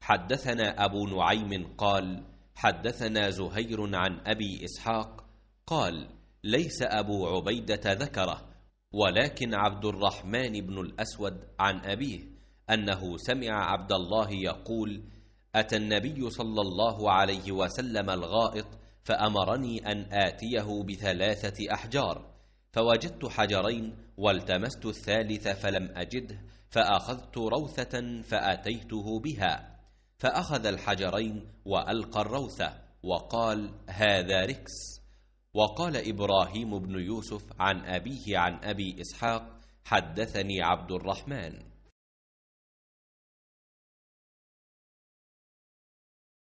حدثنا أبو نعيم قال حدثنا زهير عن أبي إسحاق قال ليس أبو عبيدة ذكره ولكن عبد الرحمن بن الأسود عن أبيه أنه سمع عبد الله يقول أتى النبي صلى الله عليه وسلم الغائط فأمرني أن آتيه بثلاثة أحجار فوجدت حجرين والتمست الثالث فلم أجده فأخذت روثة فأتيته بها فأخذ الحجرين وألقى الروث وقال هذا ركس وقال إبراهيم بن يوسف عن أبيه عن أبي إسحاق حدثني عبد الرحمن